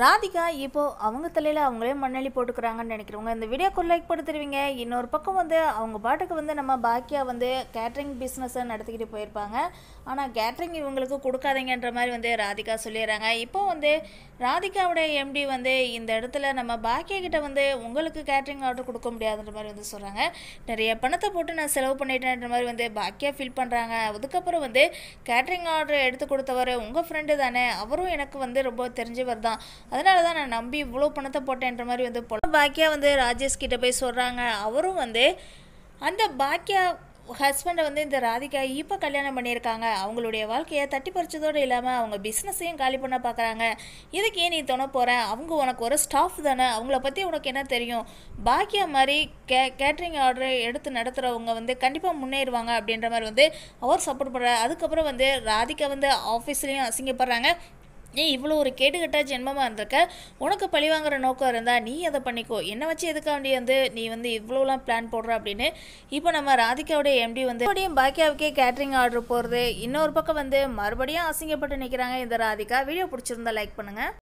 ராதிகா இப்போ அவங்க தலையில் அவங்களே மண்ணெளி போட்டுக்கிறாங்கன்னு நினைக்கிறவங்க இந்த வீடியோக்கு லைக் போட்டு தருவீங்க இன்னொரு பக்கம் வந்து அவங்க பாட்டுக்கு வந்து நம்ம பாக்கியா வந்து கேட்ரிங் பிஸ்னஸை நடத்திக்கிட்டு போயிருப்பாங்க ஆனால் கேட்ரிங் இவங்களுக்கு கொடுக்காதீங்கன்ற மாதிரி வந்து ராதிகா சொல்லிடுறாங்க இப்போ வந்து ராதிகாவுடைய எம்டி வந்து இந்த இடத்துல நம்ம பாக்கியா கிட்ட வந்து உங்களுக்கு கேட்ரிங் ஆர்டர் கொடுக்க முடியாதுன்ற மாதிரி வந்து சொல்கிறாங்க நிறைய பணத்தை போட்டு நான் செலவு பண்ணிட்டேன்ற மாதிரி வந்து பாக்கியா ஃபீல் பண்ணுறாங்க அதுக்கப்புறம் வந்து கேட்ரிங் ஆர்டர் எடுத்து கொடுத்தவர் உங்கள் ஃப்ரெண்டு தானே அவரும் எனக்கு வந்து ரொம்ப தெரிஞ்சவர் தான் அதனால தான் நான் நம்பி இவ்வளோ பணத்தை போட்டேன்ற மாதிரி வந்து போல பாக்கியா வந்து ராஜேஷ் கிட்டே போய் சொல்கிறாங்க அவரும் வந்து அந்த பாக்கியா ஹஸ்பண்டை வந்து இந்த ராதிகா இப்போ கல்யாணம் பண்ணியிருக்காங்க அவங்களுடைய வாழ்க்கையை தட்டி பறிச்சதோடு இல்லாமல் அவங்க பிஸ்னஸையும் காலி பண்ண பார்க்குறாங்க இதுக்கு ஏன் நீ துணை போகிறேன் அவங்க உனக்கு ஒரு ஸ்டாஃப் தானே அவங்கள பற்றி உனக்கு என்ன தெரியும் பாக்கியா மாதிரி கே கேட்ரிங் ஆர்டர் எடுத்து நடத்துகிறவங்க வந்து கண்டிப்பாக முன்னேறுவாங்க அப்படின்ற மாதிரி வந்து அவர் சப்போர்ட் பண்ணுறாரு அதுக்கப்புறம் வந்து ராதிகா வந்து ஆஃபீஸ்லேயும் அசிங்கப்படுறாங்க ஏன் இவ்வளோ ஒரு கேட்டுக்கிட்ட ஜென்மமாக இருந்திருக்க உனக்கு பழி வாங்குற நோக்கம் இருந்தால் நீ அதை பண்ணிக்கோ என்னை வச்சு எதுக்காண்டி வந்து நீ வந்து இவ்வளோலாம் பிளான் போடுற அப்படின்னு இப்போ நம்ம ராதிகாவுடைய எம்டி வந்து மறுபடியும் பாக்கியாவுக்கே கேட்ரிங் ஆர்டர் போகிறது இன்னொரு பக்கம் வந்து மறுபடியும் அசிங்கப்பட்டு நிற்கிறாங்க இந்த ராதிகா வீடியோ பிடிச்சிருந்தா லைக் பண்ணுங்கள்